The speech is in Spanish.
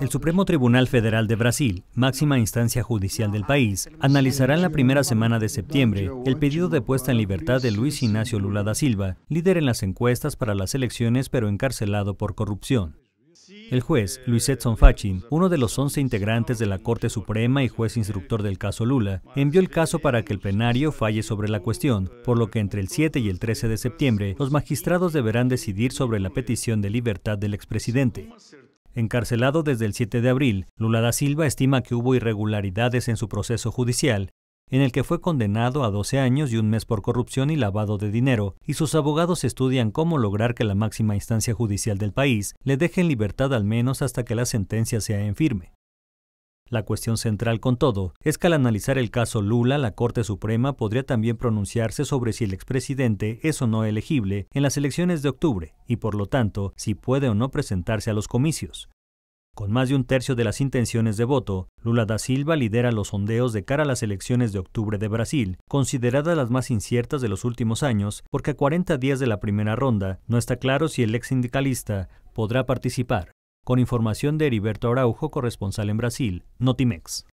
El Supremo Tribunal Federal de Brasil, máxima instancia judicial del país, analizará en la primera semana de septiembre el pedido de puesta en libertad de Luis Ignacio Lula da Silva, líder en las encuestas para las elecciones pero encarcelado por corrupción. El juez, Luis Edson Fachin, uno de los 11 integrantes de la Corte Suprema y juez instructor del caso Lula, envió el caso para que el plenario falle sobre la cuestión, por lo que entre el 7 y el 13 de septiembre los magistrados deberán decidir sobre la petición de libertad del expresidente. Encarcelado desde el 7 de abril, Lula da Silva estima que hubo irregularidades en su proceso judicial, en el que fue condenado a 12 años y un mes por corrupción y lavado de dinero, y sus abogados estudian cómo lograr que la máxima instancia judicial del país le deje en libertad al menos hasta que la sentencia sea en firme. La cuestión central con todo es que al analizar el caso Lula, la Corte Suprema podría también pronunciarse sobre si el expresidente es o no elegible en las elecciones de octubre y por lo tanto si puede o no presentarse a los comicios. Con más de un tercio de las intenciones de voto, Lula da Silva lidera los sondeos de cara a las elecciones de octubre de Brasil, consideradas las más inciertas de los últimos años, porque a 40 días de la primera ronda no está claro si el ex sindicalista podrá participar con información de Heriberto Araujo, corresponsal en Brasil, Notimex.